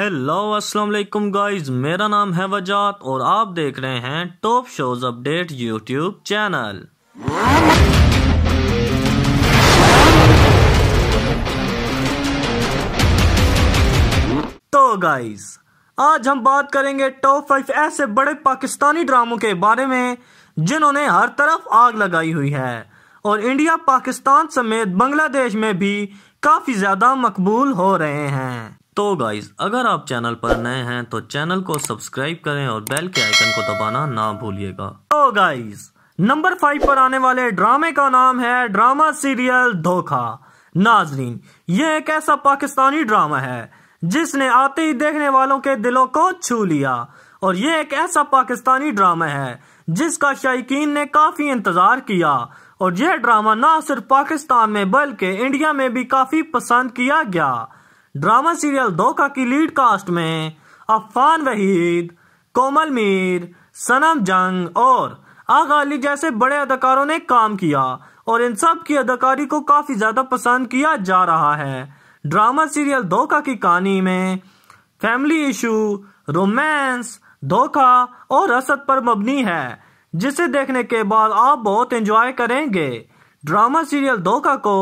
hello अस्सलाम वालेकुम guys मेरा नाम है वजात और आप देख रहे हैं top shows update YouTube channel तो गाइस आज हम बात करेंगे टॉप फाइव ऐसे बड़े पाकिस्तानी ड्रामों के बारे में जिन्होंने हर तरफ आग लगाई हुई है और इंडिया पाकिस्तान समेत बांग्लादेश में भी काफी ज्यादा मकबूल हो रहे हैं तो गाइज अगर आप चैनल पर नए हैं तो चैनल को सब्सक्राइब करें और बेल के आइकन को दबाना ना भूलिएगा तो गाइज नंबर फाइव पर आने वाले ड्रामे का नाम है ड्रामा सीरियल धोखा नाजरीन ये एक ऐसा पाकिस्तानी ड्रामा है जिसने आते ही देखने वालों के दिलों को छू लिया और यह एक ऐसा पाकिस्तानी ड्रामा है जिसका शायकीन ने काफी इंतजार किया और यह ड्रामा ना सिर्फ पाकिस्तान में बल्कि इंडिया में भी काफी पसंद किया गया ड्रामा सीरियल धोखा की लीड कास्ट में अफान वहीद कोमल मीर सनम जंग और आग अली जैसे बड़े अदाकारों ने काम किया और इन सब की अदाकारी को काफी ज्यादा पसंद किया जा रहा है ड्रामा सीरियल धोखा की कहानी में फैमिली इशू रोमांस धोखा और रसद पर मबनी है जिसे देखने के बाद आप बहुत एंजॉय करेंगे ड्रामा सीरियल धोखा को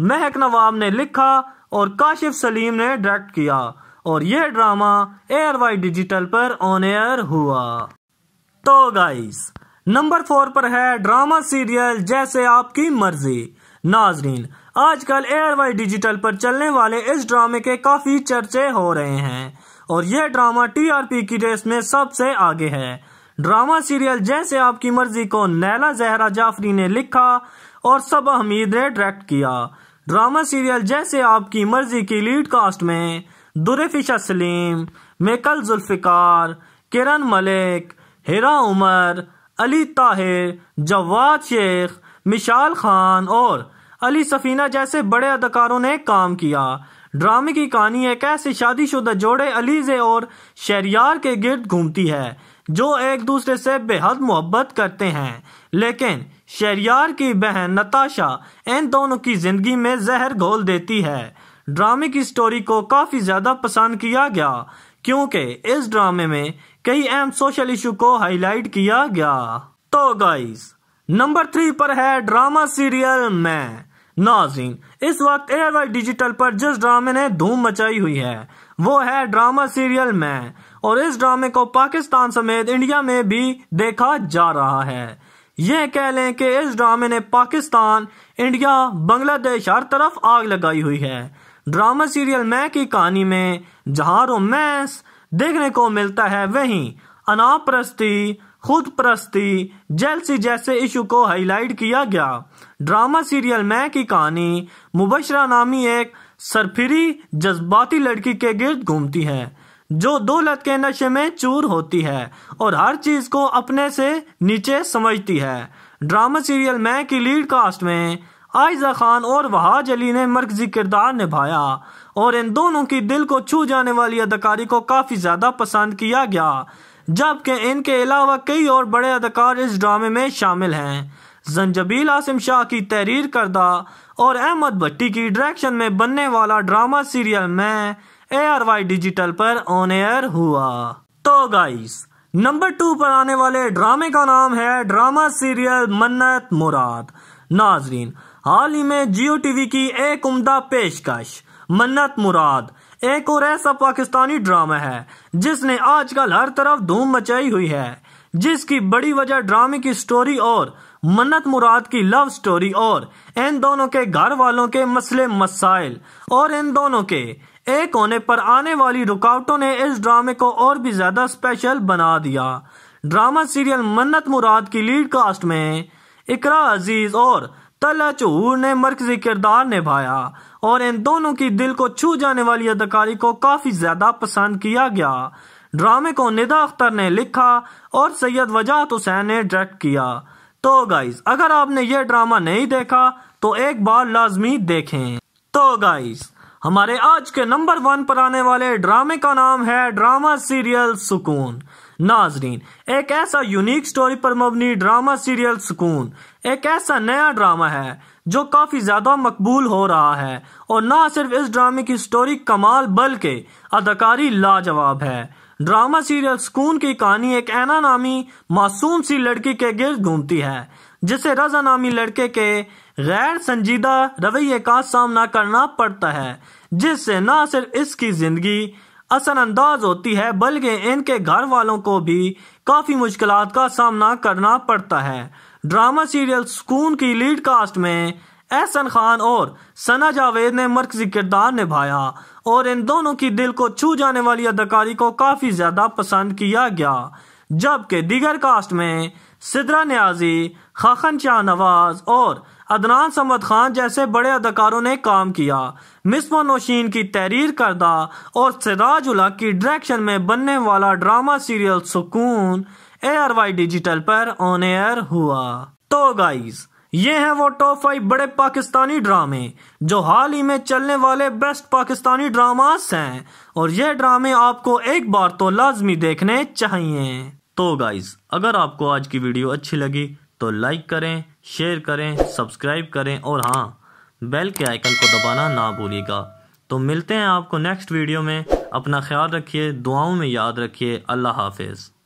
महक नवाब ने लिखा और काशिफ सलीम ने डायरेक्ट किया और यह ड्रामा एयर वाई डिजिटल पर ऑन एयर हुआ तो गाइस नंबर फोर पर है ड्रामा सीरियल जैसे आपकी मर्जी नाजरीन आजकल एयर वाई डिजिटल पर चलने वाले इस ड्रामे के काफी चर्चे हो रहे हैं और यह ड्रामा टीआरपी की रेस में सबसे आगे है ड्रामा सीरियल जैसे आपकी मर्जी को नैला जहरा जाफरी ने लिखा और सबा हमीद ने डायरेक्ट किया ड्रामा सीरियल जैसे आपकी मर्जी की लीड कास्ट में दुरे फिशा सलीम मेकल जुल्फ़िकार किरण मलिक हिरा उमर अली ताहिर जवाद शेख मिशाल खान और अली सफ़ीना जैसे बड़े अदाकारों ने काम किया ड्रामे की कहानी एक ऐसे शादीशुदा जोड़े अलीजे और शेरियार के गिर्द घूमती है जो एक दूसरे से बेहद मोहब्बत करते हैं लेकिन शहरियार की बहन नताशा इन दोनों की ज़िंदगी में जहर घोल देती है ड्रामे की स्टोरी को काफ़ी ज़्यादा पसंद किया गया क्योंकि इस ड्रामे में कई अहम सोशल इशू को हाईलाइट किया गया तो गाइस नंबर थ्री पर है ड्रामा सीरियल मैं नाजिन इस वक्त एयर डिजिटल पर जिस ड्रामे ने धूम मचाई हुई है वो है ड्रामा सीरियल मैं और इस ड्रामे को पाकिस्तान समेत इंडिया में भी देखा जा रहा है यह कह लें कि इस ड्रामे ने पाकिस्तान इंडिया बांग्लादेश हर तरफ आग लगाई हुई है ड्रामा सीरियल मैं की कहानी में जहां रोमैंस देखने को मिलता है वहीं अनाप्रस्ती खुद प्रस्ती जेलसी जैसे इशू को हाईलाइट किया गया ड्रामा सीरियल मैं की कहानी मुबशरा नामी एक सरफिरी जज्बाती लड़की के गिर्द घूमती है जो दौलत के नशे में चूर होती है और हर चीज को अपने से नीचे समझती है ड्रामा सीरियल मैं की लीड कास्ट में आयजा खान और वहाज अली ने मरकजी किरदार निभाया और इन दोनों की दिल को छू जाने वाली अदाकारी को काफ़ी ज़्यादा पसंद किया गया जबकि इनके अलावा कई और बड़े अदाकार इस ड्रामे में शामिल हैं जंजबील आसिम शाह की तहरीर करदा और अहमद भट्टी की डायरेक्शन में बनने वाला ड्रामा सीरियल मैं ए आर वाई डिजिटल पर ऑन एयर हुआ तो गाइस नंबर टू पर आने वाले ड्रामे का नाम है ड्रामा सीरियल मन्नत मुराद नाजरीन हाल ही में जियो टीवी की एक उमदा पेशकश मन्नत मुराद एक और ऐसा पाकिस्तानी ड्रामा है जिसने आजकल हर तरफ धूम मचाई हुई है जिसकी बड़ी वजह ड्रामे की स्टोरी और मन्नत मुराद की लव स्टोरी और इन दोनों के घर वालों के मसले मसाइल और इन दोनों के एक होने पर आने वाली रुकावटों ने इस ड्रामे को और भी ज्यादा स्पेशल बना दिया ड्रामा सीरियल मन्नत मुराद की लीड कास्ट में इकरा अजीज और तला चहूर ने मरकजी किरदार निभाया और इन दोनों की दिल को छू जाने वाली अदाकारी को काफी ज्यादा पसंद किया गया ड्रामे को निदा अख्तर ने लिखा और सैयद वजाहत हुसैन ने डायरेक्ट किया तो गाइज अगर आपने ये ड्रामा नहीं देखा तो एक बार लाजमी देखें तो गाइज हमारे आज के नंबर वन पर आने वाले ड्रामे का नाम है ड्रामा सीरियल सुकून नाजरीन एक ऐसा यूनिक स्टोरी पर मबनी ड्रामा सीरियल सुकून एक ऐसा नया ड्रामा है जो काफ़ी ज़्यादा मकबूल हो रहा है और ना सिर्फ इस ड्रामे की स्टोरी कमाल बल्कि अदाकारी लाजवाब है ड्रामा सीरियल सुकून की कहानी एक ऐना नामी मासूम सी लड़की के गिर्द घूमती है जिसे रजा नामी लड़के के गैर संजीदा रवैये का सामना करना पड़ता है जिससे न सिर्फ इसकी ज़िंदगी असरअंदाज होती है बल्कि इनके घर वालों को भी काफ़ी मुश्किल का सामना करना पड़ता है ड्रामा सीरियल सुकून की लीड कास्ट में एहसन खान और सना जावेद ने मरकजी किरदार निभाया और इन दोनों की दिल को छू जाने वाली अदाकारी को काफ़ी ज़्यादा पसंद किया गया जबकि दीगर कास्ट में सिदरा न्याजी खाखन शाह नवाज और अदनान समद खान जैसे बड़े अदाकारों ने काम किया मिसमा नौशीन की तहरीर करदा और सिराज उला की डायरेक्शन में बनने वाला drama serial Sukoon A R Y digital पर ऑन एयर हुआ तो गाइज ये हैं वो टॉप फाइव बड़े पाकिस्तानी ड्रामे जो हाल ही में चलने वाले बेस्ट पाकिस्तानी ड्रामास हैं और ये ड्रामे आपको एक बार तो लाजमी देखने चाहिए तो गाइज अगर आपको आज की वीडियो अच्छी लगी तो लाइक करें शेयर करें सब्सक्राइब करें और हाँ बेल के आइकन को दबाना ना भूलिएगा तो मिलते हैं आपको नेक्स्ट वीडियो में अपना ख्याल रखिए दुआओं में याद रखिए अल्लाह हाफिज़